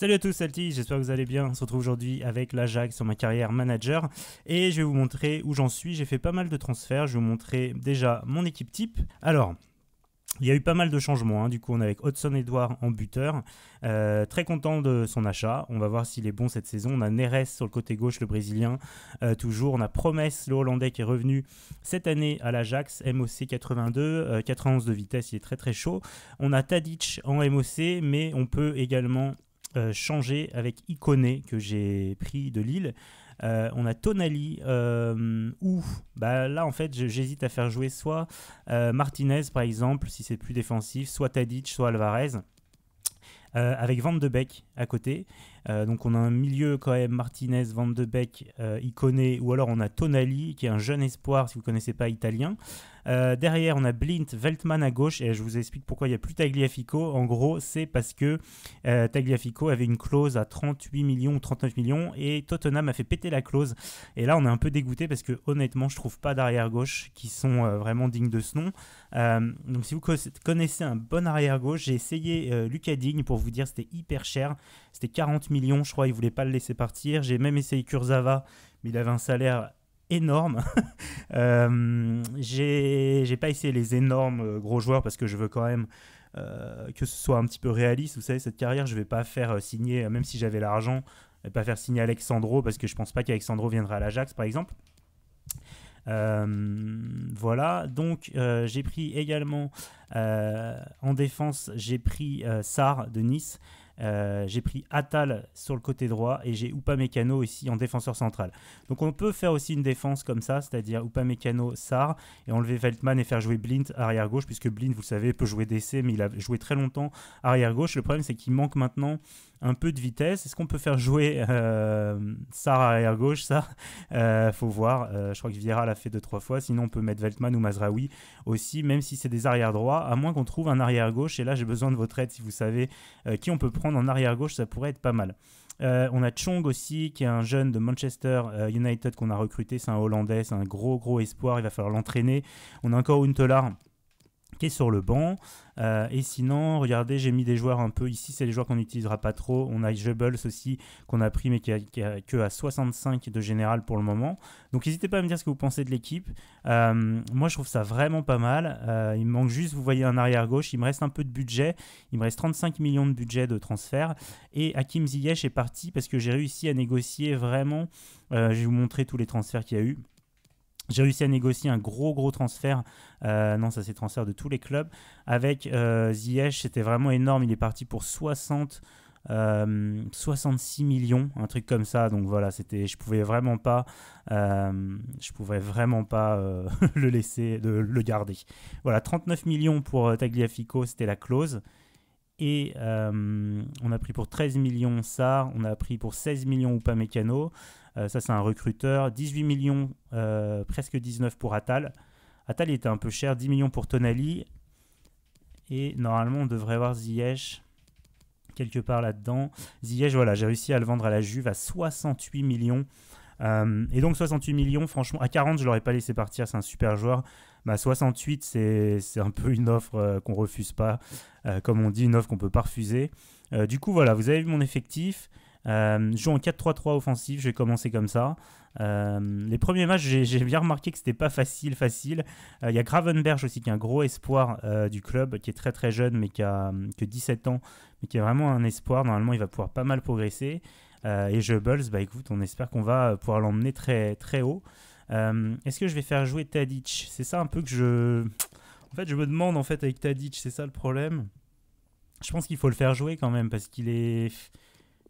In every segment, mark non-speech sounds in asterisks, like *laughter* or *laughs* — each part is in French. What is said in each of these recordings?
Salut à tous, Salty, j'espère que vous allez bien. On se retrouve aujourd'hui avec l'Ajax sur ma carrière manager et je vais vous montrer où j'en suis. J'ai fait pas mal de transferts, je vais vous montrer déjà mon équipe type. Alors, il y a eu pas mal de changements. Hein. Du coup, on est avec Hudson Edouard en buteur. Euh, très content de son achat. On va voir s'il est bon cette saison. On a Neres sur le côté gauche, le Brésilien. Euh, toujours. On a Promesse, le Hollandais, qui est revenu cette année à l'Ajax. MOC 82, 91 de vitesse. Il est très très chaud. On a Tadic en MOC, mais on peut également euh, changer avec Iconé que j'ai pris de Lille. Euh, on a Tonali euh, où bah là en fait j'hésite à faire jouer soit Martinez par exemple si c'est plus défensif, soit Tadic, soit Alvarez. avec Van de Beek à côté. donc on a un milieu quand même Martinez, Van de Beek, Iconé, ou alors on a Tonali qui est un jeune espoir si vous ne connaissez pas italien. Euh, derrière, on a Blint, Veltman à gauche, et je vous explique pourquoi il n'y a plus Tagliafico. En gros, c'est parce que euh, Tagliafico avait une clause à 38 millions ou 39 millions, et Tottenham a fait péter la clause. Et là, on est un peu dégoûté parce que honnêtement, je trouve pas d'arrière-gauche qui sont euh, vraiment dignes de ce nom. donc, si vous connaissez un bon arrière-gauche, j'ai essayé Lucas Digne pour vous dire c'était hyper cher. C'était 40 millions, je crois, il voulait pas le laisser partir. J'ai même essayé Kurzawa, mais il avait un salaire énorme. *laughs* Euh, j'ai pas essayé les énormes euh, gros joueurs parce que je veux quand même euh, que ce soit un petit peu réaliste. Vous savez, cette carrière, je vais pas faire signer, même si j'avais l'argent, je vais pas faire signer Alexandro parce que je pense pas qu'Alexandro viendra à l'Ajax par exemple. voilà, donc j'ai pris également en défense, j'ai pris Sar de Nice. Euh, j'ai pris Atal sur le côté droit et j'ai Upamecano ici en défenseur central. Donc on peut faire aussi une défense comme ça, c'est-à-dire Upamecano, Sar et enlever Veltman et faire jouer Blind arrière gauche puisque Blind, vous le savez, peut jouer DC mais il a joué très longtemps arrière gauche. Le problème c'est qu'il manque maintenant un peu de vitesse. Est-ce qu'on peut faire jouer euh, Sarah à arrière gauche Ça, *laughs* euh, faut voir. Euh, je crois que Viera l'a fait deux trois fois. Sinon, on peut mettre Veltman ou Mazraoui aussi, même si c'est des arrière droits, à moins qu'on trouve un arrière gauche. Et là, j'ai besoin de votre aide si vous savez qui on peut prendre en arrière gauche. Ça pourrait être pas mal. on a Chong aussi, qui est un jeune de Manchester United qu'on a recruté. C'est un Hollandais, c'est un gros, gros espoir. Il va falloir l'entraîner. On a encore Untelar sur le banc. Euh, et sinon, regardez, j'ai mis des joueurs un peu ici, c'est les joueurs qu'on n'utilisera pas trop. On a Jebels aussi, qu'on a pris, mais qui a, que à 65 de général pour le moment. Donc n'hésitez pas à me dire ce que vous pensez de l'équipe. Euh, moi, je trouve ça vraiment pas mal. Euh, il manque juste, vous voyez, un arrière-gauche. Il me reste un peu de budget. Il me reste 35 millions de budget de transfert. Et Hakim Ziyech est parti parce que j'ai réussi à négocier vraiment. je vais vous montrer tous les transferts qu'il y a eu. J'ai réussi à négocier un gros gros transfert. Euh, non, ça c'est transfert de tous les clubs. Avec euh, Ziyech, c'était vraiment énorme. Il est parti pour 60, 66 euh, millions, un truc comme ça. Donc voilà, c'était, je pouvais vraiment pas, euh, je pouvais vraiment pas *laughs* le laisser, de, le garder. Voilà, 39 millions pour Tagliafico, c'était la clause. Et on a pris pour 13 millions ça, on a pris pour 16 millions ou pas Mécano. Euh, ça, c'est un recruteur. 18 millions, euh, presque 19 pour Atal. Atal était un peu cher, 10 millions pour Tonali. Et normalement, on devrait avoir Ziyech quelque part là-dedans. Ziyech, voilà, j'ai réussi à le vendre à la Juve à 68 millions. Euh, et donc 68 millions, franchement, à 40, je l'aurais pas laissé partir, c'est un super joueur. bah 68, c'est un peu une offre qu'on refuse pas. comme on dit, une offre qu'on peut pas refuser. du coup, voilà, vous avez vu mon effectif. Euh, joue en 4-3-3 offensif, je vais commencer comme ça. Euh, les premiers matchs, j'ai bien remarqué que c'était pas facile, facile. Il euh, y a Gravenberge aussi, qui est un gros espoir euh, du club, qui est très très jeune, mais qui a hum, que 17 ans, mais qui est vraiment un espoir. Normalement, il va pouvoir pas mal progresser. et Jebels, bah écoute, on espère qu'on va pouvoir l'emmener très très haut. Est-ce que je vais faire jouer Tadic C'est ça un peu que je. En fait, je me demande en fait avec Tadic, c'est ça le problème. Je pense qu'il faut le faire jouer quand même parce qu'il est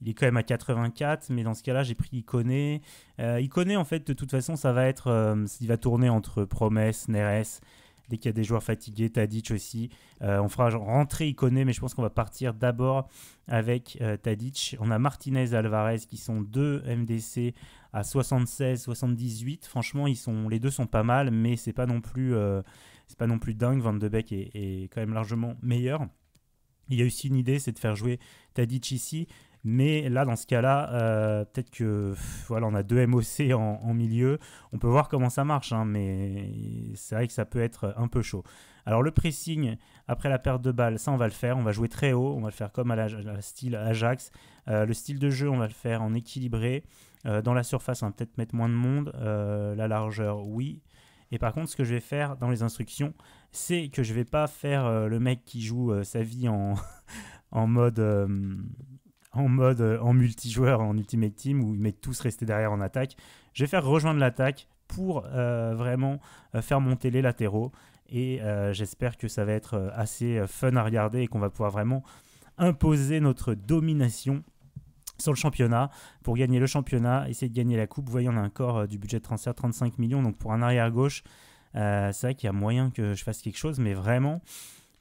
il est quand même à 84, mais dans ce cas-là, j'ai pris Iconé. Euh, Iconé, en fait, de toute façon, ça va être, euh, il va tourner entre Promesse, Neres. Dès qu'il y a des joueurs fatigués, Tadic aussi. Euh, on fera rentrer Iconé, mais je pense qu'on va partir d'abord avec Tadic. On a Martinez et Alvarez qui sont deux MDC à 76, 78. Franchement, ils sont, les deux sont pas mal, mais c'est pas non plus, c'est pas non plus dingue. Van de Beek est quand même largement meilleur. Il y a aussi une idée, c'est de faire jouer Tadic ici. Mais là, dans ce cas-là, euh, peut-être que voilà, on a deux MOC en, milieu. On peut voir comment ça marche, hein, mais c'est vrai que ça peut être un peu chaud. Alors le pressing après la perte de balle, ça on va le faire, on va jouer très haut, on va le faire comme à la, style Ajax. Euh, le style de jeu, on va le faire en équilibré. Euh, dans la surface, on va peut-être mettre moins de monde. la largeur, oui. Et par contre, ce que je vais faire dans les instructions, c'est que je vais pas faire le mec qui joue sa vie en, *laughs* en mode en mode euh, en multijoueur, en Ultimate Team, où ils mettent tous restés derrière en attaque. Je vais faire rejoindre l'attaque pour euh, vraiment euh, faire monter les latéraux. Et j'espère que ça va être assez fun à regarder et qu'on va pouvoir vraiment imposer notre domination sur le championnat pour gagner le championnat, essayer de gagner la coupe. Vous voyez, on a encore du budget de transfert 35 millions, donc pour un arrière-gauche, c'est vrai qu'il y a moyen que je fasse quelque chose, mais vraiment,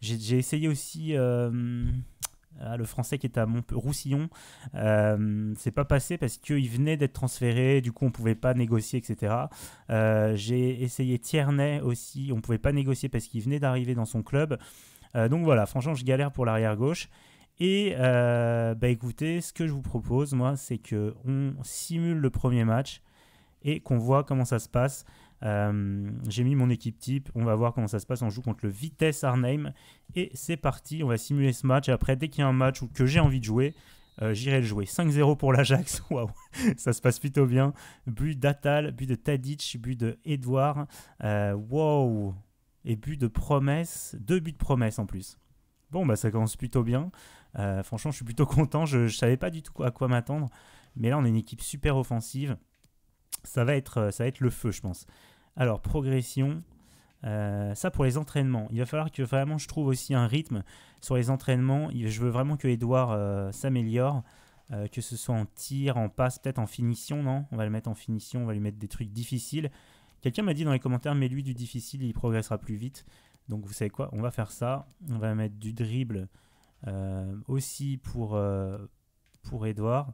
j'ai essayé aussi, le français qui est à Roussillon, Roussillon, euh, c'est pas passé parce qu'il venait d'être transféré, du coup on pouvait pas négocier, etc. Euh, j'ai essayé Tierney aussi, on pouvait pas négocier parce qu'il venait d'arriver dans son club. Euh, donc voilà, franchement, je galère pour l'arrière gauche. Et bah écoutez, ce que je vous propose, moi, c'est que on simule le premier match et qu'on voit comment ça se passe. Euh, j'ai mis mon équipe type. On va voir comment ça se passe. On joue contre le Vitesse Arnhem. Et c'est parti. On va simuler ce match. Et après, dès qu'il y a un match que j'ai envie de jouer, euh, j'irai le jouer. 5-0 pour l'Ajax, *laughs* waouh, ça se passe plutôt bien. But d'Atal, but de Tadic, but de Edouard, euh, et but de promesse, deux buts de promesse en plus. Bon, bah ça commence plutôt bien. franchement, je suis plutôt content, je savais pas du tout à quoi m'attendre, mais là on est une équipe super offensive. Ça va, être, ça va être le feu, je pense. Alors, progression, euh, ça pour les entraînements. Il va falloir que vraiment je trouve aussi un rythme sur les entraînements. Je veux vraiment que Edouard euh, s'améliore, euh, que ce soit en tir, en passe, peut-être en finition, non On va le mettre en finition, on va lui mettre des trucs difficiles. Quelqu'un m'a dit dans les commentaires, mais lui du difficile, il progressera plus vite. Donc vous savez quoi On va faire ça. On va mettre du dribble aussi pour, pour Edouard.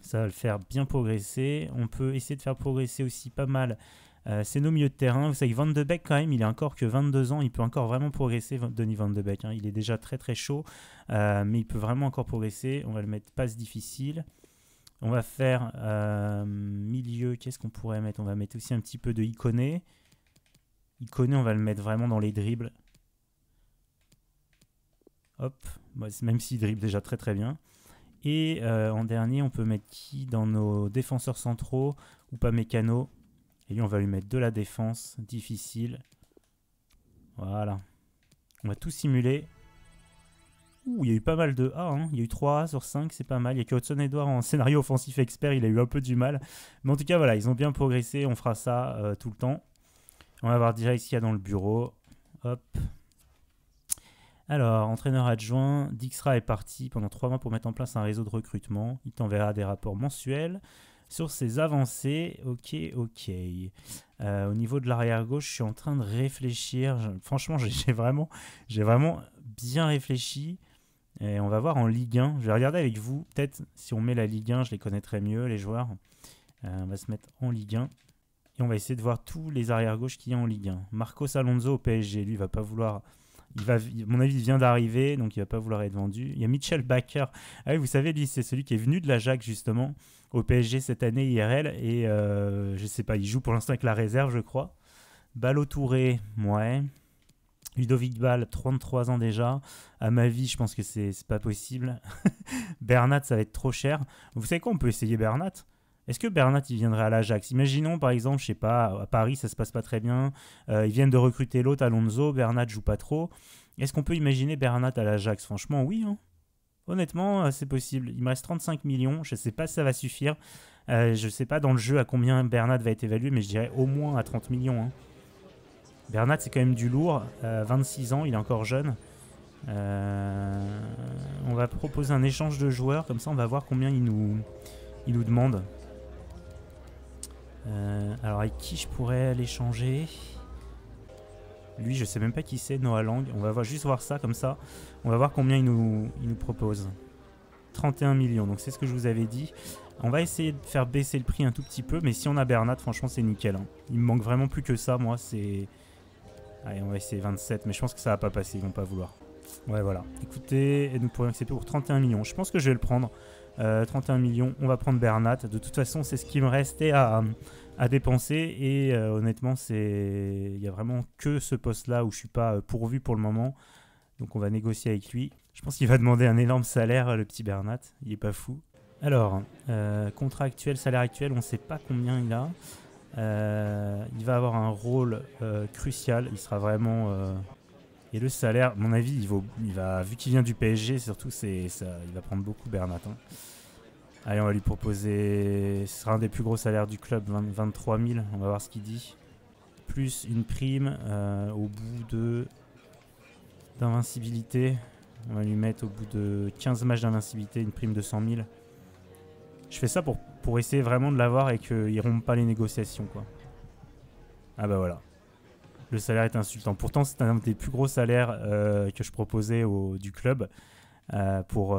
Ça va le faire bien progresser. On peut essayer de faire progresser aussi pas mal euh, c'est nos milieux de terrain. Vous savez, Van de Beek, quand même, il est encore que 22 ans. Il peut encore vraiment progresser, Denis Van de Beek. Hein. Il est déjà très très chaud, euh, mais il peut vraiment encore progresser. On va le mettre passe difficile. On va faire euh, milieu. Qu'est-ce qu'on pourrait mettre On va mettre aussi un petit peu de Iconé. Iconé, on va le mettre vraiment dans les dribbles. Hop, bah, même s'il dribble déjà très très bien. Et euh, en dernier, on peut mettre qui dans nos défenseurs centraux ou pas Mécano. Et lui, on va lui mettre de la défense difficile. Voilà. On va tout simuler. Ouh, il y a eu pas mal de A. Hein. Il y a eu 3 A sur 5, c'est pas mal. Il y a que Hudson Edouard en scénario offensif expert, il a eu un peu du mal. Mais en tout cas, voilà, ils ont bien progressé. On fera ça euh, tout le temps. On va voir y a dans le bureau. Hop. Alors, entraîneur adjoint, Dixra est parti pendant trois mois pour mettre en place un réseau de recrutement. Il t'enverra des rapports mensuels sur ses avancées. Ok, ok. Euh, au niveau de l'arrière gauche, je suis en train de réfléchir. franchement, j'ai vraiment, vraiment bien réfléchi. Et on va voir en Ligue 1. Je vais regarder avec vous. Peut-être si on met la Ligue 1, je les connaîtrai mieux, les joueurs. Euh, on va se mettre en Ligue 1. Et on va essayer de voir tous les arrières-gauches qu'il y a en Ligue 1. Marcos Alonso au PSG, lui, va pas vouloir mon avis, il vient d'arriver, donc il va pas vouloir être vendu. Il y a Mitchell Baker. Ah vous savez, lui, c'est celui qui est venu de la l'Ajax, justement, au PSG cette année, IRL. Et je euh, je sais pas, il joue pour l'instant avec la réserve, je crois. Balotouré, ouais. Ludovic Ball, 33 ans déjà. À ma vie, je pense que c'est pas possible. *laughs* Bernat, ça va être trop cher. Vous savez quoi On peut essayer Bernat. Est-ce que Bernat, il viendrait à l'Ajax Imaginons, par exemple, je sais pas, à Paris, ça se passe pas très bien. Euh, ils viennent de recruter l'autre, Alonso. Bernat joue pas trop. Est-ce qu'on peut imaginer Bernat à l'Ajax Franchement, oui. Hein. Honnêtement, euh, c'est possible. Il me reste 35 millions. Je sais pas si ça va suffire. Euh, je sais pas dans le jeu à combien Bernat va être évalué, mais je dirais au moins à 30 millions. Hein. Bernat, c'est quand même du lourd. 26 ans, il est encore jeune. on va proposer un échange de joueurs, comme ça on va voir combien il nous, il nous demande. Euh, alors avec qui je pourrais aller changer Lui, je sais même pas qui c'est, Noah Lang. On va juste voir ça comme ça. On va voir combien il nous, nous propose. 31 millions, donc c'est ce que je vous avais dit. On va essayer de faire baisser le prix un tout petit peu, mais si on a Bernat, franchement, c'est nickel. Hein. Il me manque vraiment plus que ça, moi, c'est... Allez, on va essayer 27, mais je pense que ça va pas passer, ils vont pas vouloir. Ouais, voilà. Écoutez, nous pourrions accepter pour 31 millions. Je pense que je vais le prendre. 31 euh, millions, on va prendre Bernat. De toute façon, c'est ce qui me restait à, dépenser. Et euh, honnêtement, honnêtement, il y a vraiment que ce poste-là où je ne suis pas euh, pourvu pour le moment. Donc on va négocier avec lui. Je pense qu'il va demander un énorme salaire, le petit Bernat. Il n'est pas fou. Alors, contrat actuel, salaire actuel, on ne sait pas combien il a. il va avoir un rôle crucial. Il sera vraiment. Et le salaire, à mon avis, il, il va, vu qu'il vient du PSG, surtout, c'est, ça, il va prendre beaucoup Bernat. Hein. Allez, on va lui proposer. Ce sera un des plus gros salaires du club, 23 000. On va voir ce qu'il dit. Plus une prime euh, au bout de d'invincibilité. On va lui mettre au bout de 15 matchs d'invincibilité une prime de 100 000. Je fais ça pour, pour essayer vraiment de l'avoir et qu'il ne rompe pas les négociations. quoi. Ah bah voilà. Le salaire est insultant. Pourtant, c'est un des plus gros salaires euh, que je proposais au, du club euh, pour,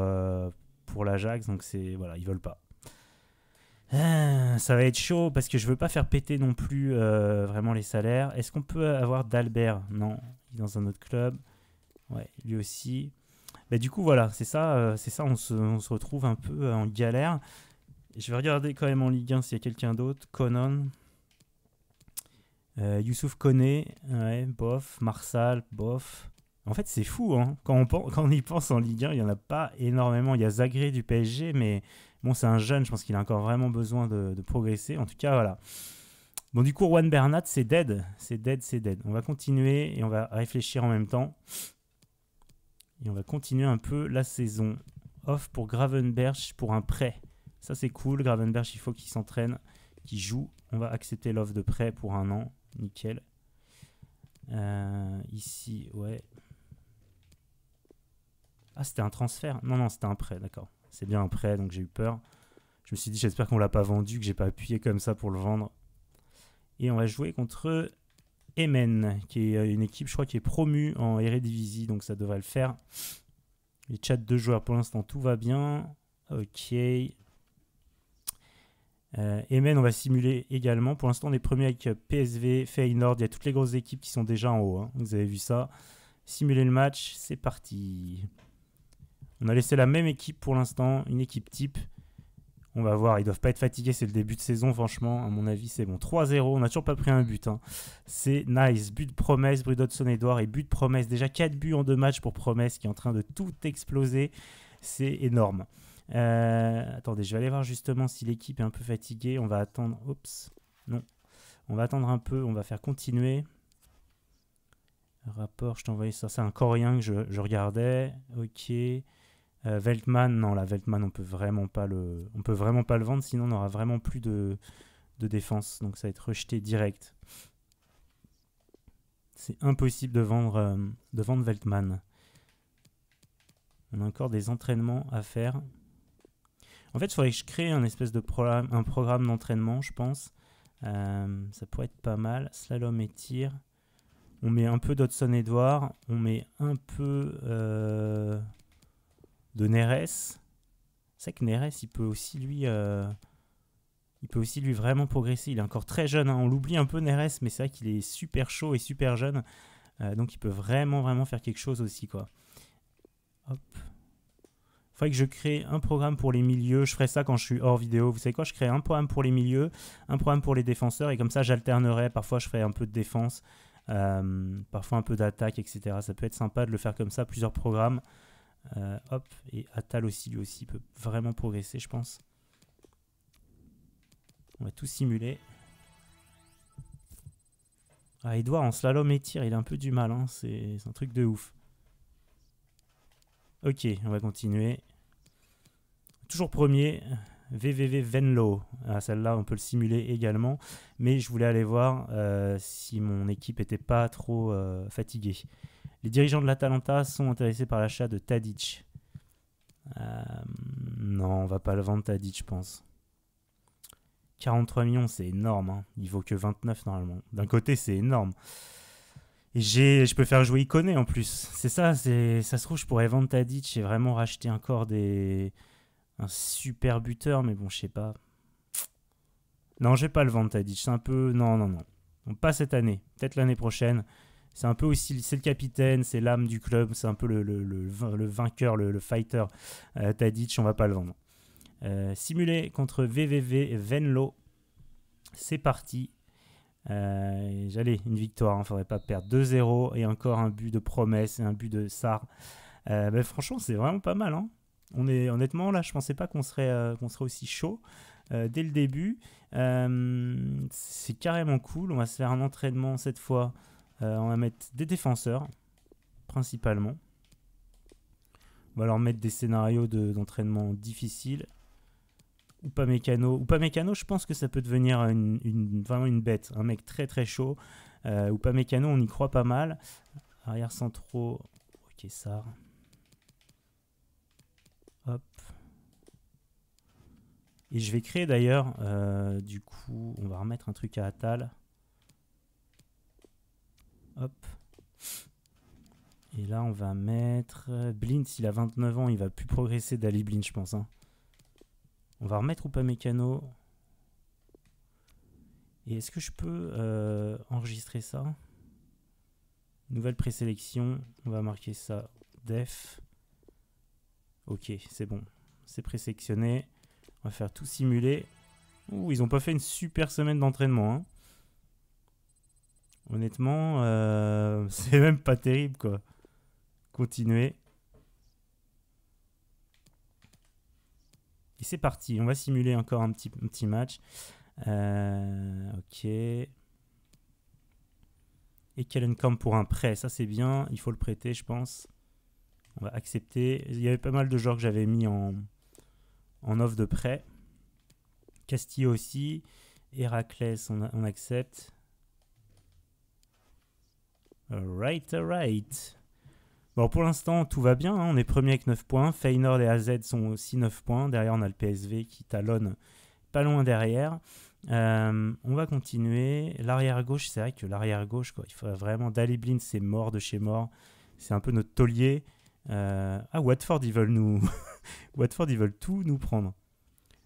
pour l'Ajax, donc c'est voilà, ils veulent pas. Ah, ça va être chaud parce que je veux pas faire péter non plus euh, vraiment les salaires. Est-ce qu'on peut avoir d'Albert Non, il est dans un autre club. Ouais, lui aussi. Bah, du coup, voilà, c'est ça, euh, c'est ça on se, retrouve un peu euh, en galère. Je vais regarder quand même en Ligue 1 s'il y a quelqu'un d'autre. Conan. Youssouf Koné, ouais, bof. Marsal, bof. En fait, c'est fou. Hein. Quand, on y pense en Ligue 1, il n'y en a pas énormément. Il y a Zagré du PSG, mais bon, c'est un jeune. Je pense qu'il a encore vraiment besoin de, progresser. En tout cas, voilà. Bon, du coup, Juan Bernat, c'est dead. C'est dead, c'est dead. On va continuer et on va réfléchir en même temps. Et on va continuer un peu la saison. Off pour Gravenberch pour un prêt. Ça, c'est cool. Gravenberch, il faut qu'il s'entraîne, qu'il joue. On va accepter l'offre de prêt pour un an. Nickel. Euh, ici, ouais. Ah, c'était un transfert Non, non, c'était un prêt, d'accord. C'est bien un prêt, donc j'ai eu peur. Je me suis dit, j'espère qu'on l'a pas vendu, que j'ai pas appuyé comme ça pour le vendre. Et on va jouer contre Emen, qui est euh, une équipe, je crois, qui est promue en Eredivisie, donc ça devrait le faire. Les chats de joueurs, pour l'instant, tout va bien. Ok. Euh, Emen, on va simuler également. Pour l'instant, on est premier avec PSV, Feyenoord. Il y a toutes les grosses équipes qui sont déjà en haut. Hein. Vous avez vu ça. Simuler le match, c'est parti. On a laissé la même équipe pour l'instant, une équipe type. On va voir, ils doivent pas être fatigués, c'est le début de saison, franchement, à mon avis, c'est bon. 3-0, on n'a toujours pas pris un but. Hein. C'est nice, but de promesse, bruit son Edouard et but de promesse. Déjà 4 buts en 2 matchs pour promesse qui est en train de tout exploser. C'est énorme. Euh, attendez, je vais aller voir justement si l'équipe est un peu fatiguée. On va attendre. Oups, non. On va attendre un peu, on va faire continuer. Rapport, je t'envoyais ça. C'est un coréen que je, je regardais. Ok. Euh, Veltman, non, la Veltman, on peut vraiment pas le, on peut vraiment pas le vendre, sinon on n'aura vraiment plus de, défense, donc ça va être rejeté direct. C'est impossible de vendre, euh, de Veltman. On a encore des entraînements à faire. En fait, il faudrait que je crée un espèce de programme, un programme d'entraînement, je pense. Euh, ça pourrait être pas mal. Slalom et tir. On met un peu d'Hudson Edward. On met un peu de Neres. C'est que Neres, il peut aussi lui, euh, il peut aussi lui vraiment progresser. Il est encore très jeune, hein. on l'oublie un peu Neres, mais c'est vrai qu'il est super chaud et super jeune, euh, donc il peut vraiment vraiment faire quelque chose aussi quoi. Hop. Faudrait que je crée un programme pour les milieux. Je ferai ça quand je suis hors vidéo. Vous savez quoi Je crée un programme pour les milieux, un programme pour les défenseurs, et comme ça j'alternerai. Parfois je ferai un peu de défense, euh, parfois un peu d'attaque, etc. Ça peut être sympa de le faire comme ça, plusieurs programmes. Euh, hop, et Atal aussi, lui aussi, peut vraiment progresser, je pense. On va tout simuler. Ah, Edouard en slalom et tir, il a un peu du mal, hein. c'est un truc de ouf. Ok, on va continuer. Toujours premier, VVV Venlo. Ah, Celle-là, on peut le simuler également. Mais je voulais aller voir euh, si mon équipe n'était pas trop euh, fatiguée. Les dirigeants de l'Atalanta sont intéressés par l'achat de Tadic. Euh, non, on va pas le vendre Tadic, je pense. 43 millions, c'est énorme. Hein. Il vaut que 29 normalement. D'un côté, c'est énorme. Et je peux faire jouer Iconé en plus. C'est ça, c'est ça se trouve, je pourrais vendre Tadic et vraiment racheter encore des un super buteur, mais bon, je sais pas. Non, je vais pas le vendre Tadic. C'est un peu non, non, non. pas cette année. Peut-être l'année prochaine. C'est un peu aussi, c'est le capitaine, c'est l'âme du club, c'est un peu le, le, vainqueur, le, fighter. Euh, Tadic, on va pas le vendre. Euh, simulé contre VVV Venlo. C'est parti. Euh, j'allais, une victoire, il hein, ne faudrait pas perdre 2-0 et encore un but de promesse et un but de Sar. Euh, ben, franchement, c'est vraiment pas mal. Hein. On est, honnêtement, là, je pensais pas qu'on serait, euh, qu'on serait aussi chaud dès le début. c'est carrément cool. On va se faire un entraînement cette fois euh, on va mettre des défenseurs, principalement. On va leur mettre des scénarios d'entraînement difficiles. Ou pas mécano. Ou pas mécano, je pense que ça peut devenir une, vraiment une bête. Un mec très très chaud. Euh, ou pas mécano, on y croit pas mal. Arrière centraux. Ok, ça. Hop. Et je vais créer d'ailleurs, euh, du coup, on va remettre un truc à Atal. Hop. Et là, on va mettre... Euh, Blint, il a 29 ans, il va plus progresser d'Ali Blint, je pense. Hein. On va remettre ou pas Mécano Et est-ce que je peux euh, enregistrer ça Nouvelle présélection, on va marquer ça def. Ok, c'est bon. C'est présélectionné. On va faire tout simuler. Ouh, ils n'ont pas fait une super semaine d'entraînement. Hein. Honnêtement, euh, *laughs* c'est même pas terrible quoi. continuer Et c'est parti, on va simuler encore un petit, petit match. Euh, ok. Et Kellencamp pour un prêt, ça c'est bien, il faut le prêter je pense. On va accepter. Il y avait pas mal de joueurs que j'avais mis en, en offre de prêt. Castille aussi. Héraclès, on accepte. Right, right. Bon, pour l'instant, tout va bien. Hein. On est premier avec 9 points. Feyenoord et AZ sont aussi 9 points. Derrière, on a le PSV qui talonne pas loin derrière. Euh, on va continuer. L'arrière-gauche, c'est vrai que l'arrière-gauche, il faudrait vraiment... Dali c'est mort de chez mort. C'est un peu notre taulier. Euh, ah, Watford, ils veulent nous... *laughs* Watford, ils veulent tout nous prendre.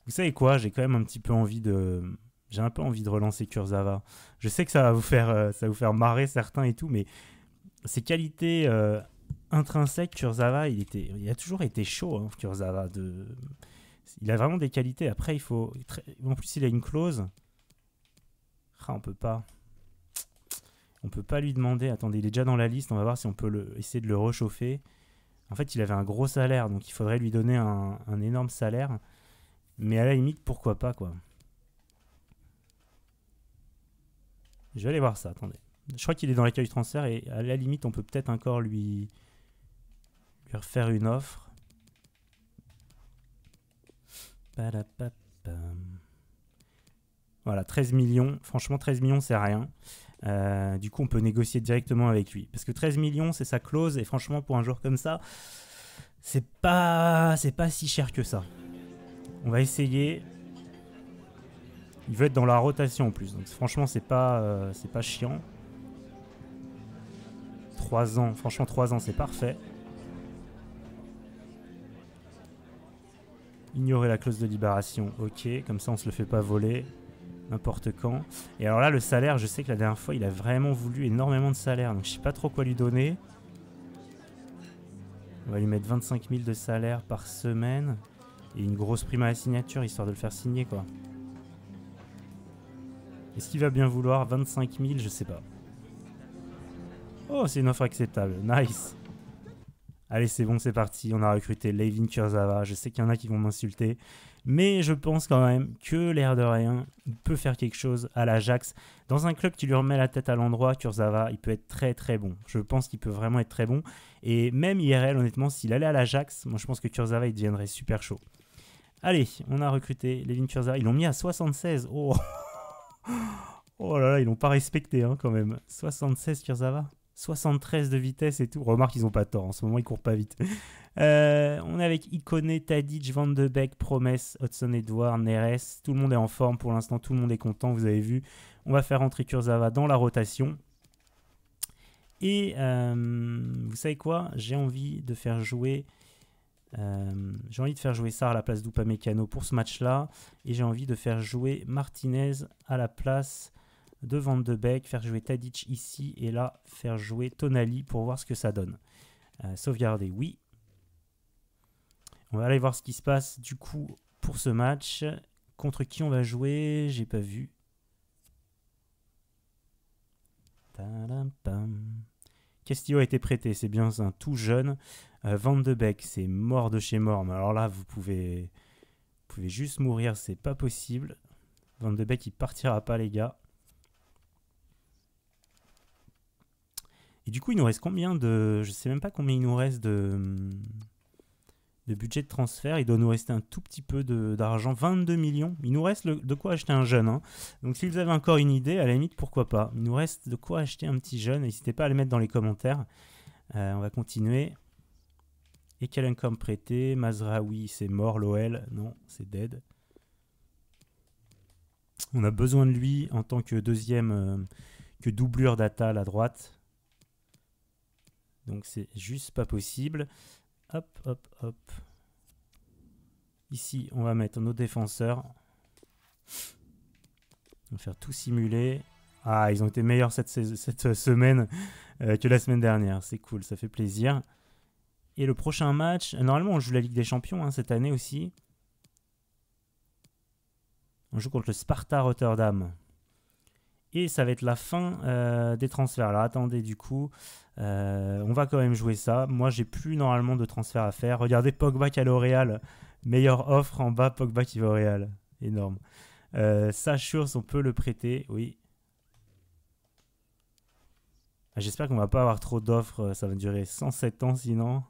Vous savez quoi J'ai quand même un petit peu envie de j'ai un peu envie de relancer Kurzawa. Je sais que ça va vous faire, euh, ça vous faire marrer certains et tout, mais ses qualités euh, intrinsèques, Kurzava, il, était, il a toujours été chaud, hein, Il a vraiment des qualités. Après, il faut. En plus, il a une clause. Ah, on peut pas. On peut pas lui demander. Attendez, il est déjà dans la liste. On va voir si on peut essayer de le rechauffer. En fait, il avait un gros salaire, donc il faudrait lui donner un énorme salaire. Mais à la limite, pourquoi pas, quoi. Je vais aller voir ça, attendez. Je crois qu'il est dans l'accueil transfert et à la limite, on peut peut-être encore lui, lui refaire une offre. Voilà, 13 millions. Franchement, 13 millions, c'est rien. Euh, du coup, on peut négocier directement avec lui. Parce que 13 millions, c'est sa clause. Et franchement, pour un joueur comme ça, c'est pas, c'est pas si cher que ça. On va essayer. Il veut être dans la rotation en plus. Donc franchement, c'est pas, euh, c'est pas chiant. 3 ans, franchement 3 ans, c'est parfait. Ignorer la clause de libération, ok, comme ça on se le fait pas voler n'importe quand. Et alors là, le salaire, je sais que la dernière fois, il a vraiment voulu énormément de salaire, donc je sais pas trop quoi lui donner. On va lui mettre 25 000 de salaire par semaine et une grosse prime à la signature, histoire de le faire signer, quoi. Est-ce qu'il va bien vouloir 25 000 Je sais pas. Oh, c'est une offre acceptable. Nice. Allez, c'est bon, c'est parti. On a recruté Levin Kurzawa. Je sais qu'il y en a qui vont m'insulter. Mais je pense quand même que l'air de rien peut faire quelque chose à l'Ajax. Dans un club qui lui remet la tête à l'endroit, Kurzava, il peut être très très bon. Je pense qu'il peut vraiment être très bon. Et même IRL, honnêtement, s'il allait à l'Ajax, moi je pense que Kurzava, il deviendrait super chaud. Allez, on a recruté Levin Kurzava. Ils l'ont mis à 76. Oh *gasps* Oh là là, ils l'ont pas respecté hein, quand même. 76 Kurzawa. 73 de vitesse et tout. Remarque, ils n'ont pas tort. En ce moment, ils courent pas vite. *laughs* Euh, on est avec Ikoné, Tadic, Van de Beek, Promesse, Hudson Edouard, Neres. Tout le monde est en forme pour l'instant. Tout le monde est content, vous avez vu. On va faire entrer Kurzawa dans la rotation. Et euh, vous savez quoi J'ai envie de faire jouer euh, j'ai envie de faire jouer ça à la place d'Upamecano pour ce match-là. Et j'ai envie de faire jouer Martinez à la place de Van de Beek, faire jouer Tadic ici et là, faire jouer Tonali pour voir ce que ça donne. Euh, sauvegarder, oui. On va aller voir ce qui se passe du coup pour ce match. Contre qui on va jouer J'ai pas vu. Castillo a été prêté, c'est bien un tout jeune. Euh, Van de Beek, c'est mort de chez mort. Mais alors là, vous pouvez, vous pouvez juste mourir, c'est pas possible. Van de bec, il partira pas, les gars. Et du coup, il nous reste combien de. Je sais même pas combien il nous reste de. de budget de transfert. Il doit nous rester un tout petit peu d'argent. 22 millions. Il nous reste de quoi acheter un jeune. Hein. Donc, si vous avez encore une idée, à la limite, pourquoi pas. Il nous reste de quoi acheter un petit jeune. N'hésitez pas à le mettre dans les commentaires. Euh, on va continuer. Et Kalencom prêté. Mazraoui, c'est mort. L'OL, non, c'est dead. On a besoin de lui en tant que deuxième, euh, que doublure data à droite. Donc c'est juste pas possible. Hop, hop, hop. Ici, on va mettre nos défenseurs. On va faire tout simuler. Ah, ils ont été meilleurs cette, semaine euh, que la semaine dernière. C'est cool, ça fait plaisir. Et le prochain match, normalement on joue la Ligue des Champions hein, cette année aussi. On joue contre le Sparta Rotterdam. Et ça va être la fin euh, des transferts. là. attendez, du coup, euh, on va quand même jouer ça. Moi, j'ai plus normalement de transferts à faire. Regardez Pogba à L'Oréal. Meilleure offre en bas, Pogba qui va au Real. Énorme. Euh, on peut le prêter, oui. Ah, j'espère qu'on va pas avoir trop d'offres. Ça va durer 107 ans sinon.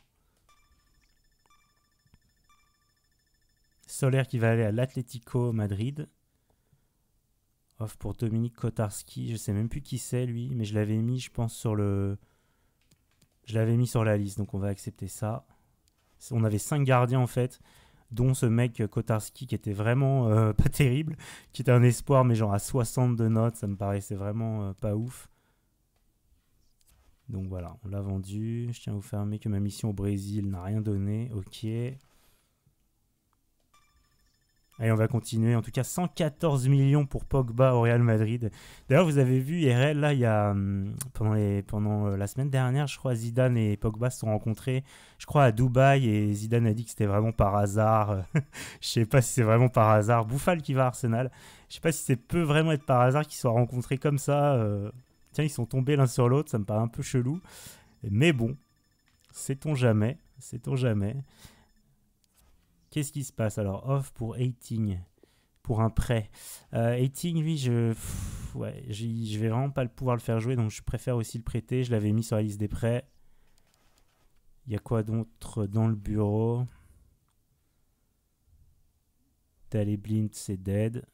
Solaire qui va aller à l'Atlético Madrid. Off pour Dominique Kotarski. Je sais même plus qui c'est lui, mais je l'avais mis, je pense, sur le. Je l'avais mis sur la liste, donc on va accepter ça. On avait cinq gardiens en fait, dont ce mec euh, Kotarski qui était vraiment euh, *laughs* pas terrible, qui était un espoir, mais genre à 60 de notes, ça me paraissait vraiment euh, pas ouf. Donc voilà, on l'a vendu. Je tiens à vous fermer que ma mission au Brésil n'a rien donné. Ok. Allez, on va continuer. En tout cas, 114 millions pour Pogba au Real Madrid. D'ailleurs, vous avez vu, RL, là, il y a, hum, pendant, euh, la semaine dernière, je crois, Zidane et Pogba se sont rencontrés, je crois, à Dubaï. Et Zidane a dit que c'était vraiment par hasard. *laughs* je sais pas si c'est vraiment par hasard. Bouffal qui va à Arsenal. Je ne sais pas si c'est peut vraiment être par hasard qu'ils soient rencontrés comme ça. Euh. Tiens, ils sont tombés l'un sur l'autre. Ça me paraît un peu chelou. Mais bon, sait-on jamais Sait-on jamais Qu'est-ce qui se passe Alors, off pour hating, pour un prêt. Euh, hating, lui, je, je vais vraiment pas pouvoir le faire jouer, donc je préfère aussi le prêter. Je l'avais mis sur la liste des prêts. Il y a quoi d'autre dans le bureau D'aller blind, c'est dead.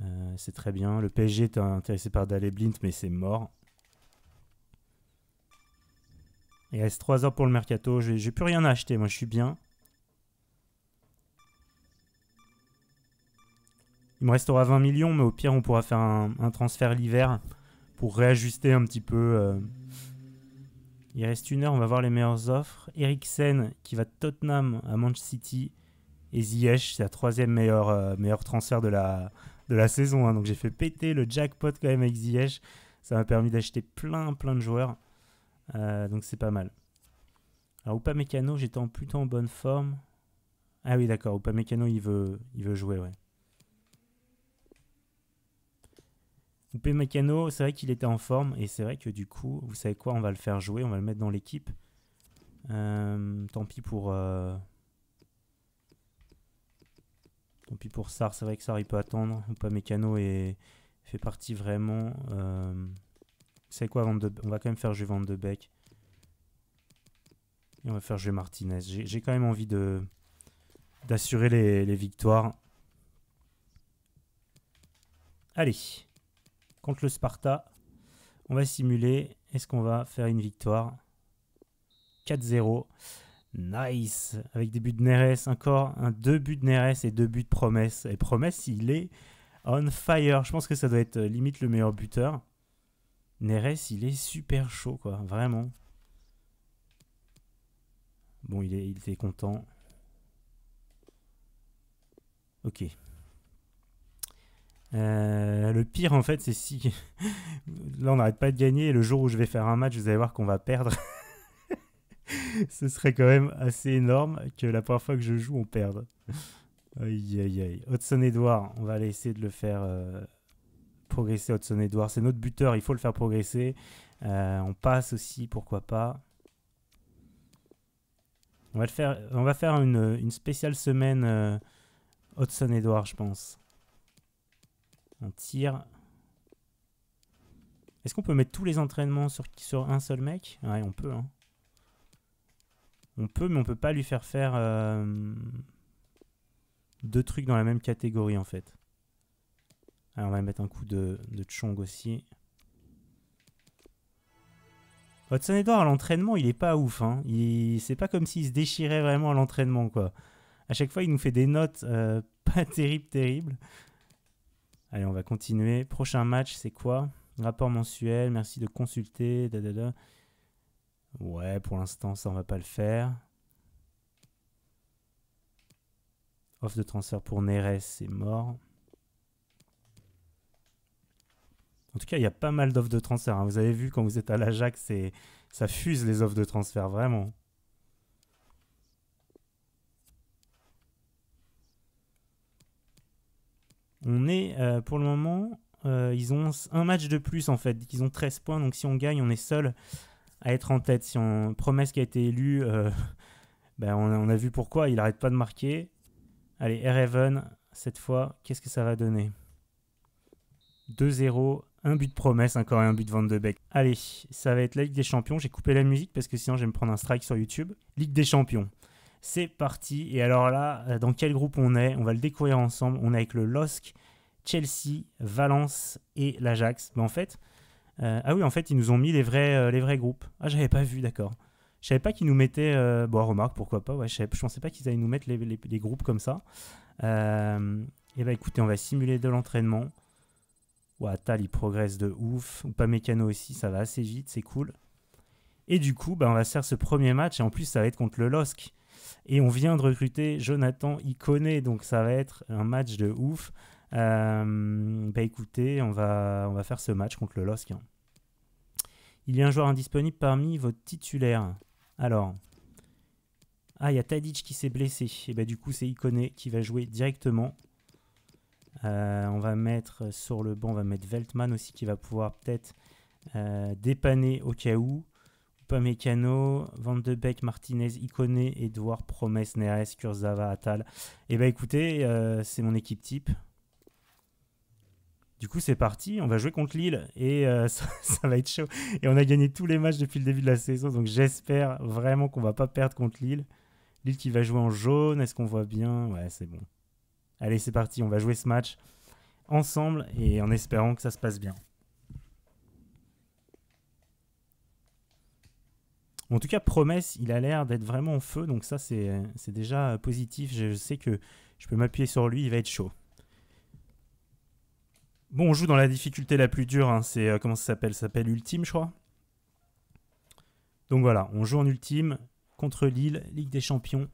Euh, c'est très bien. Le PSG était intéressé par Daley Blind, mais c'est mort. Il reste 3 heures pour le mercato. J'ai plus rien à acheter. Moi, je suis bien. Il me restera 20 millions, mais au pire, on pourra faire un, transfert l'hiver pour réajuster un petit peu. Euh. Il reste une heure, on va voir les meilleures offres. Eriksen qui va de Tottenham à Manchester City. Et Ziyech, c'est la troisième meilleure, euh, transfert de la, de la saison. Hein. Donc j'ai fait péter le jackpot quand même avec Ziyech. Ça m'a permis d'acheter plein, plein de joueurs. Euh, donc c'est pas mal. Alors pas Mécano, j'étais en plutôt en bonne forme. Ah oui, d'accord, pas Mécano, il veut, il veut jouer, ouais. Oupa Mécano, c'est vrai qu'il était en forme, et c'est vrai que du coup, vous savez quoi, on va le faire jouer, on va le mettre dans l'équipe. Euh, tant pis pour... Euh, tant pis pour Sar, c'est vrai que Sar, il peut attendre. pas Mécano est... fait partie vraiment... C'est quoi On va quand même faire jouer Van de Beek. Et on va faire jouer Martinez. J'ai quand même envie de d'assurer les, victoires. Allez, contre le Sparta, on va simuler. Est-ce qu'on va faire une victoire 4-0. Nice. Avec des buts de Neres, encore un deux buts de Neres et deux buts de Promesse. Et Promesse, il est on fire. Je pense que ça doit être euh, limite le meilleur buteur. Neres, il est super chaud, quoi. Vraiment. Bon, il, est, il était content. Ok. Euh, le pire, en fait, c'est si... *laughs* Là, on n'arrête pas de gagner. Et le jour où je vais faire un match, vous allez voir qu'on va perdre. *laughs* Ce serait quand même assez énorme que la première fois que je joue, on perde. Aïe, aïe, aïe. Hudson Edouard, on va aller essayer de le faire... Euh, progresser Hudson Edward. C'est notre buteur, il faut le faire progresser. Euh, on passe aussi, pourquoi pas. On va, faire, on va faire une, une spéciale semaine euh, Hudson Edward, je pense. On tire. Est-ce qu'on peut mettre tous les entraînements sur, sur un seul mec Ouais, on peut. Hein. On peut, mais on peut pas lui faire faire euh, deux trucs dans la même catégorie, en fait on va mettre un coup de, Chong aussi. Hudson Edward à l'entraînement, il est pas ouf. Hein. C'est pas comme s'il se déchirait vraiment à l'entraînement. quoi. À chaque fois, il nous fait des notes euh, *laughs* pas terribles, terribles. Allez, on va continuer. Prochain match, c'est quoi Rapport mensuel, merci de consulter. Da, Ouais, pour l'instant, ça, on va pas le faire. Offre de transfert pour Neres, c'est mort. En tout cas, il y a pas mal d'offres de transfert. Hein. Vous avez vu, quand vous êtes à l'Ajax, ça fuse les offres de transfert, vraiment. On est, euh, pour le moment, euh, ils ont un match de plus, en fait. Ils ont 13 points, donc si on gagne, on est seul à être en tête. Si on promesse qui a été élu, euh, *laughs* ben, on, a vu pourquoi. Il n'arrête pas de marquer. Allez, Ereven, cette fois, qu'est-ce que ça va donner 2-0, un but de promesse encore et un but de Van de Beek. Allez, ça va être la Ligue des Champions. J'ai coupé la musique parce que sinon je vais me prendre un strike sur YouTube. Ligue des Champions. C'est parti. Et alors là, euh, dans quel groupe on est On va le découvrir ensemble. On est avec le LOSC, Chelsea, Valence et l'Ajax. en fait, euh, ah oui, en fait, ils nous ont mis les vrais, euh, les vrais groupes. Ah, j'avais pas vu, d'accord. Je savais pas qu'ils nous mettaient. bon, remarque, pourquoi pas. Ouais, je, ne pensais pas qu'ils allaient nous mettre les, groupes comme ça. et eh bah ben, écoutez, on va simuler de l'entraînement. Ouais Atal il progresse de ouf, ou pas Mécano aussi, ça va assez vite, c'est cool. Et du coup, bah, on va se faire ce premier match, et en plus, ça va être contre le LOSC. Et on vient de recruter Jonathan Iconé, donc ça va être un match de ouf. Euh, bah écoutez, on va, on va faire ce match contre le LOSC. Hein. Il y a un joueur indisponible parmi vos titulaires. Alors, ah, il y a Tadic qui s'est blessé. Et bah, du coup, c'est Ikone qui va jouer directement. Euh, on va mettre sur le banc, on va mettre Veltman aussi qui va pouvoir peut-être euh, dépanner au cas où. Pamecano, Van de Beek, Martinez, Iconé, Edouard, Promesse, Neres, kurzava Atal. Et eh bah ben, écoutez, euh, c'est mon équipe type. Du coup, c'est parti, on va jouer contre Lille et *laughs* ça, ça, va être chaud. Et on a gagné tous les matchs depuis le début de la saison, donc j'espère vraiment qu'on va pas perdre contre Lille. Lille qui va jouer en jaune, est-ce qu'on voit bien Ouais, c'est bon. Allez, c'est parti, on va jouer ce match ensemble et en espérant que ça se passe bien. En tout cas, Promesse, il a l'air d'être vraiment en feu, donc ça c'est déjà positif. Je, sais que je peux m'appuyer sur lui, il va être chaud. Bon, on joue dans la difficulté la plus dure, hein, c'est euh, comment ça s'appelle Ça s'appelle Ultime, je crois. Donc voilà, on joue en Ultime contre Lille, Ligue des Champions.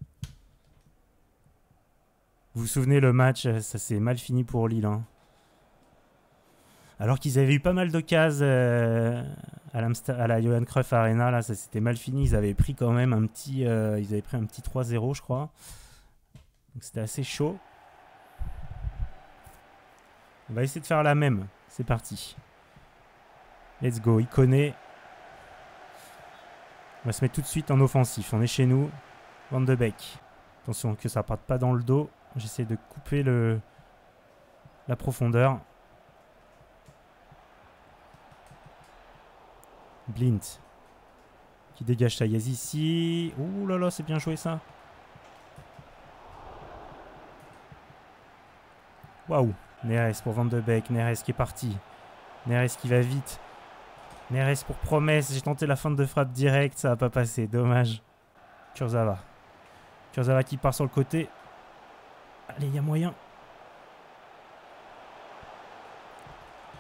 Vous vous souvenez le match, euh, ça s'est mal fini pour Lille. Hein. Alors qu'ils avaient eu pas mal de cases euh, à, à, la Johan Cruyff Arena, là, ça s'était mal fini. Ils avaient pris quand même un petit, euh, ils avaient pris un petit 3-0, je crois. Donc c'était assez chaud. On va essayer de faire la même. C'est parti. Let's go. Il connaît. On va se mettre tout de suite en offensif. On est chez nous. Van de Beek. Attention que ça parte pas dans le dos. J'essaie de couper le, la profondeur. Blint. Qui dégage Yaz ici. Ouh là là, c'est bien joué ça. Waouh. Neres pour Van de Beek. Neres qui est parti. Neres qui va vite. Neres pour promesse. J'ai tenté la fin de frappe directe. Ça va pas passé. Dommage. Kurzawa. Kurzawa qui part sur le côté. Allez, il y a moyen.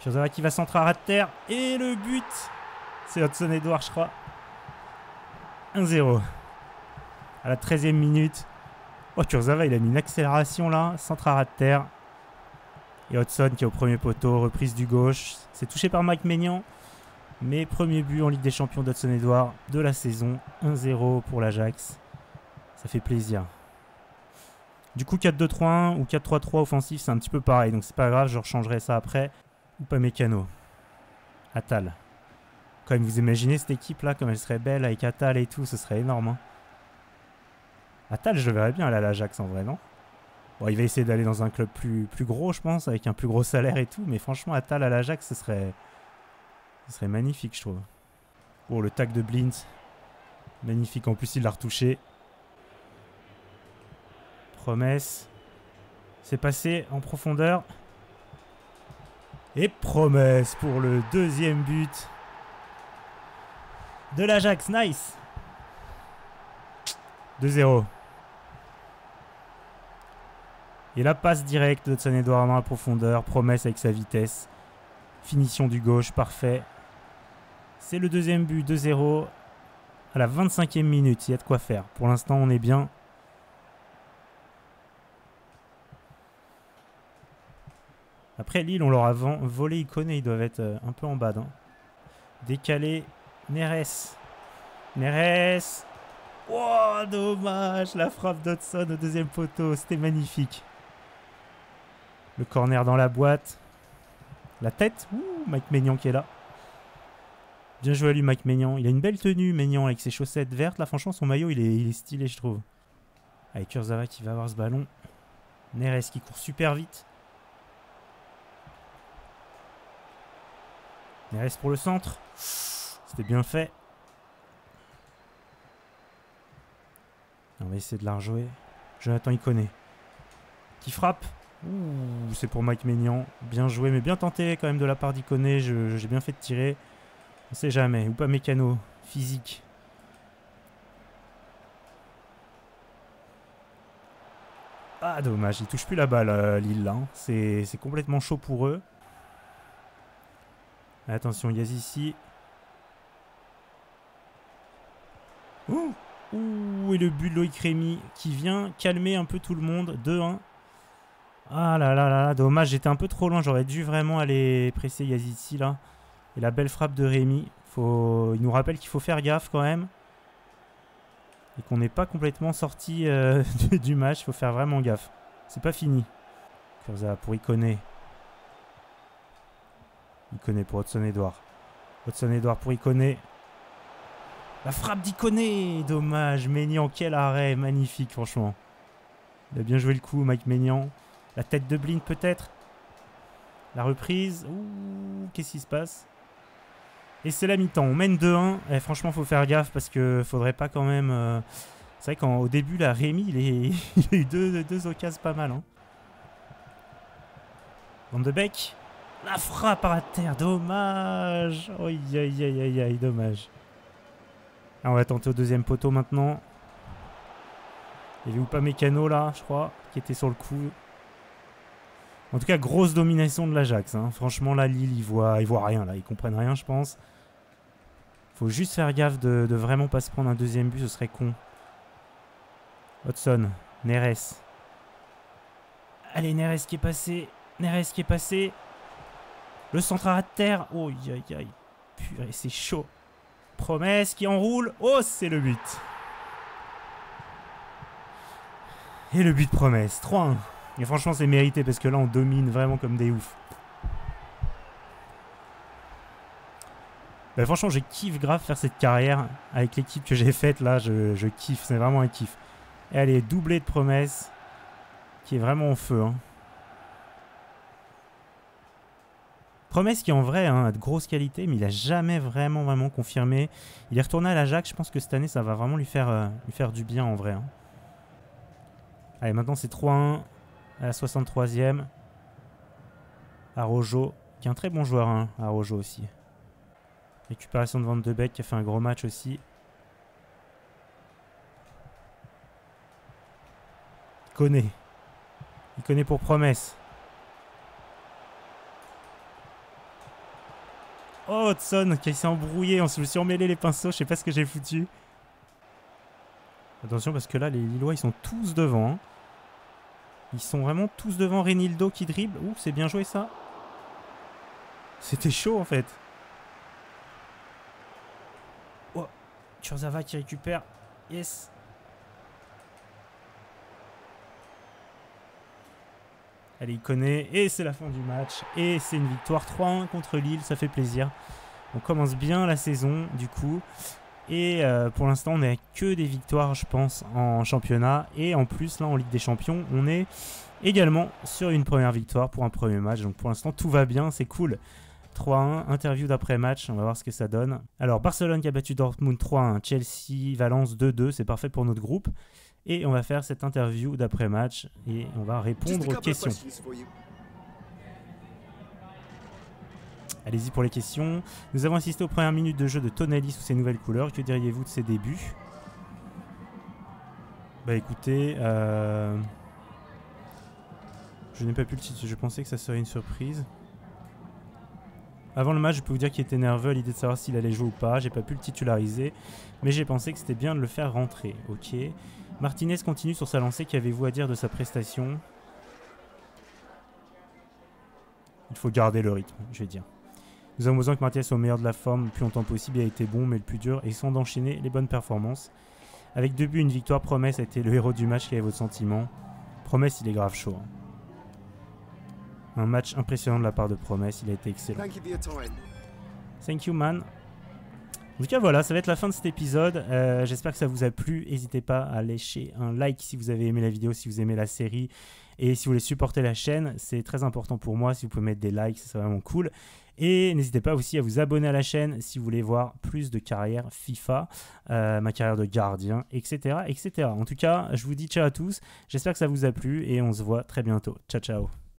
Kurzava qui va centrer à ras de terre. Et le but C'est Hudson Edouard, je crois. 1-0. À la 13e minute. Oh, Kurzava, il a mis une accélération là. Centre à de terre. Et Hudson qui est au premier poteau. Reprise du gauche. C'est touché par Mike Maignan. Mais premier but en Ligue des Champions d'Hudson Edouard de la saison. 1-0 pour l'Ajax. Ça fait plaisir. Du coup, 4-2-3-1 ou 4-3-3 offensif, c'est un petit peu pareil. Donc, c'est pas grave, je rechangerai ça après. Ou pas Mécano. Atal. Quand même, vous imaginez cette équipe-là, comme elle serait belle avec Atal et tout, ce serait énorme. Hein. Atal, je le verrais bien aller à l'Ajax en vrai, non Bon, il va essayer d'aller dans un club plus, plus gros, je pense, avec un plus gros salaire et tout. Mais franchement, Atal à l'Ajax, ce serait, ce serait magnifique, je trouve. Oh, le tac de Blint. Magnifique. En plus, il l'a retouché promesse. C'est passé en profondeur. Et promesse pour le deuxième but de l'Ajax. Nice. 2-0. Et la passe directe de san Edouard à profondeur. Promesse avec sa vitesse. Finition du gauche, parfait. C'est le deuxième but, 2-0. À la 25e minute, il y a de quoi faire. Pour l'instant, on est bien. Après, Lille, on leur a volé Iconé. Ils doivent être euh, un peu en bas. Hein. Décalé. Neres. Neres. Oh, dommage. La frappe d'Hudson au deuxième poteau. C'était magnifique. Le corner dans la boîte. La tête. Ouh, Mike Maignan qui est là. Bien joué à lui, Mike Maignan. Il a une belle tenue, Maignan, avec ses chaussettes vertes. Là, franchement, son maillot, il est, il est stylé, je trouve. Avec Urzava qui va avoir ce ballon. Neres qui court super vite. reste pour le centre. C'était bien fait. On va essayer de la rejouer. Jonathan Iconé. Qui frappe. Ouh, c'est pour Mike Maignan. Bien joué, mais bien tenté quand même de la part d'Iconé. J'ai bien fait de tirer. On sait jamais. Ou pas mécano. Physique. Ah, dommage. Il touche plus la balle, euh, Lille. Hein. C'est complètement chaud pour eux. Attention, Yaz ici. Ouh, Ouh, et le but de Loïc Rémy qui vient calmer un peu tout le monde. 2-1. Ah là là là là, dommage, j'étais un peu trop loin. J'aurais dû vraiment aller presser Yazici là. Et la belle frappe de Rémy. Il nous rappelle qu'il faut faire gaffe quand même. Et qu'on n'est pas complètement sorti euh, *laughs* du match. Il faut faire vraiment gaffe. C'est pas fini. pour y connaître connaît pour Hudson Edouard. Hudson Edouard pour Iconé. La frappe d'Iconé Dommage, Ménian, quel arrêt Magnifique, franchement. Il a bien joué le coup, Mike Ménian. La tête de Blind, peut-être La reprise. Ouh, qu'est-ce qui se passe Et c'est la mi-temps. On mène 2-1. Franchement, eh, franchement, faut faire gaffe parce que faudrait pas quand même... Euh, c'est vrai qu'au début, là, Rémi, il, est... *laughs* a eu deux, deux, occasions pas mal. Hein. de Beek la frappe la terre, dommage. Aïe, aïe, aïe, aïe, aïe, dommage. Ah, on va tenter au deuxième poteau maintenant. Il y avait pas Mécano là, je crois, qui était sur le coup. En tout cas, grosse domination de l'Ajax. Hein. Franchement, la Lille, ils voient, ils voient rien là. Ils comprennent rien, je pense. Faut juste faire gaffe de, de vraiment pas se prendre un deuxième but, ce serait con. Hudson, Neres. Allez, Neres qui est passé. Neres qui est passé. Le centre à terre. Oh, aïe, aïe. Purée, c'est chaud. Promesse qui enroule. Oh, c'est le but. Et le but de promesse. 3-1. Et franchement, c'est mérité parce que là, on domine vraiment comme des oufs. Bah, franchement, je kiffe grave faire cette carrière. Avec l'équipe que j'ai faite, là, je, kiffe. C'est vraiment un kiff. Et allez, doublé de promesse qui est vraiment en feu. Hein. Promesse qui en vrai a hein, de grosses qualités, mais il a jamais vraiment vraiment confirmé. Il est retourné à l'Ajax, je pense que cette année ça va vraiment lui faire, euh, lui faire du bien en vrai. Hein. Allez, maintenant c'est 3-1 à la 63e. Rojo qui est un très bon joueur, hein, Rojo aussi. Récupération de Van de Bec, qui a fait un gros match aussi. Il connaît. Il connaît pour promesse. Oh, Hudson qui s'est embrouillé. On se suis emmêlé les pinceaux. Je sais pas ce que j'ai foutu. Attention parce que là, les Lillois, ils sont tous devant. Hein. Ils sont vraiment tous devant Renildo qui dribble. Ouh, c'est bien joué ça. C'était chaud en fait. Oh, Churzava qui récupère. Yes. Allez, il connaît. Et c'est la fin du match. Et c'est une victoire 3-1 contre Lille. Ça fait plaisir. On commence bien la saison, du coup. Et euh, pour l'instant, on n'est que des victoires, je pense, en championnat. Et en plus, là, en Ligue des Champions, on est également sur une première victoire pour un premier match. Donc pour l'instant, tout va bien. C'est cool. 3-1, interview d'après-match, on va voir ce que ça donne. Alors Barcelone qui a battu Dortmund 3-1, Chelsea, Valence 2-2, c'est parfait pour notre groupe. Et on va faire cette interview d'après-match et on va répondre aux questions. Allez-y pour les questions. Nous avons assisté aux premières minutes de jeu de Tonali sous ses nouvelles couleurs. Que diriez-vous de ses débuts Bah écoutez, euh, je n'ai pas pu le titre. Je pensais que ça serait une surprise. Avant le match, je peux vous dire qu'il était nerveux à l'idée de savoir s'il allait jouer ou pas. J'ai pas pu le titulariser, mais j'ai pensé que c'était bien de le faire rentrer. Ok. Martinez continue sur sa lancée. Qu'avez-vous à dire de sa prestation Il faut garder le rythme, je vais dire. Nous avons besoin que Martinez soit au meilleur de la forme le plus longtemps possible. Il a été bon, mais le plus dur, et sans d'enchaîner les bonnes performances. Avec deux buts, une victoire, Promesse a été le héros du match. Quel est votre sentiment Promesse, il est grave chaud. Hein. Un match impressionnant de la part de Promesse, il a été excellent. Thank you man. En tout cas voilà, ça va être la fin de cet épisode. Euh, j'espère que ça vous a plu. N'hésitez pas à lâcher un like si vous avez aimé la vidéo, si vous aimez la série et si vous voulez supporter la chaîne, c'est très important pour moi. Si vous pouvez mettre des likes, c'est vraiment cool. Et n'hésitez pas aussi à vous abonner à la chaîne si vous voulez voir plus de carrière FIFA, euh, ma carrière de gardien, etc., etc. En tout cas, je vous dis ciao à tous. J'espère que ça vous a plu et on se voit très bientôt. Ciao ciao.